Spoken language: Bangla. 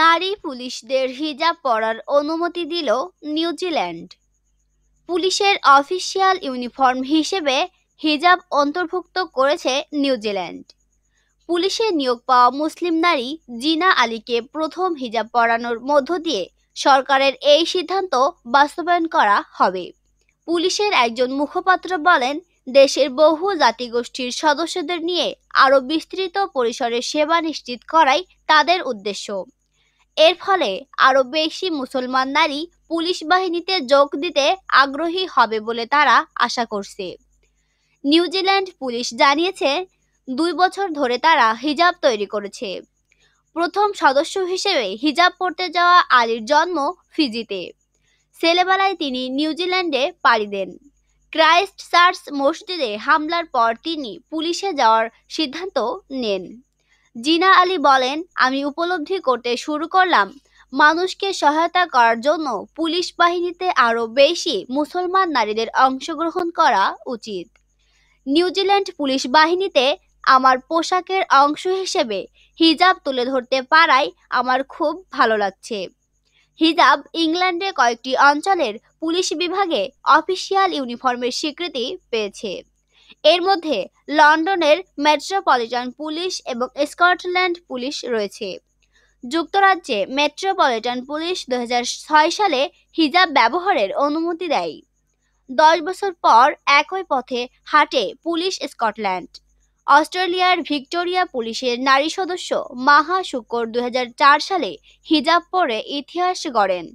নারী পুলিশদের হিজাব পরার অনুমতি দিল নিউজিল্যান্ড পুলিশের অফিসিয়াল ইউনিফর্ম হিসেবে হিজাব অন্তর্ভুক্ত করেছে নিউজিল্যান্ড পুলিশে নিয়োগ পাওয়া মুসলিম নারী জিনা আলীকে প্রথম হিজাব পরানোর মধ্য দিয়ে সরকারের এই সিদ্ধান্ত বাস্তবায়ন করা হবে পুলিশের একজন মুখপাত্র বলেন দেশের বহু জাতিগোষ্ঠীর সদস্যদের নিয়ে আরও বিস্তৃত পরিসরে সেবা নিশ্চিত করাই তাদের উদ্দেশ্য এর ফলে আরও বেশি মুসলমান নারী পুলিশ বাহিনীতে যোগ দিতে আগ্রহী হবে বলে তারা আশা করছে নিউজিল্যান্ড পুলিশ জানিয়েছে দুই বছর ধরে তারা হিজাব তৈরি করেছে প্রথম সদস্য হিসেবে হিজাব পড়তে যাওয়া আলীর জন্ম ফিজিতে ছেলেবেলায় তিনি নিউজিল্যান্ডে পাড়ি দেন ক্রাইস্ট চার্চ মসজিদে হামলার পর তিনি পুলিশে যাওয়ার সিদ্ধান্ত নেন জিনা আলী বলেন আমি উপলব্ধি করতে শুরু করলাম মানুষকে সহায়তা করার জন্য পুলিশ বাহিনীতে আরও বেশি মুসলমান নারীদের অংশগ্রহণ করা উচিত নিউজিল্যান্ড পুলিশ বাহিনীতে আমার পোশাকের অংশ হিসেবে হিজাব তুলে ধরতে পারায় আমার খুব ভালো লাগছে হিজাব ইংল্যান্ডে কয়েকটি অঞ্চলের পুলিশ বিভাগে অফিসিয়াল ইউনিফর্মের স্বীকৃতি পেয়েছে এর মধ্যে লন্ডনের মেট্রোপলিটন পুলিশ এবং স্কটল্যান্ড পুলিশ রয়েছে যুক্তরাজ্যে মেট্রোপলিটন পুলিশ দু সালে হিজাব ব্যবহারের অনুমতি দেয় দশ বছর পর একই পথে হাঁটে পুলিশ স্কটল্যান্ড অস্ট্রেলিয়ার ভিক্টোরিয়া পুলিশের নারী সদস্য মাহা শুকর দু সালে হিজাব পরে ইতিহাস গড়েন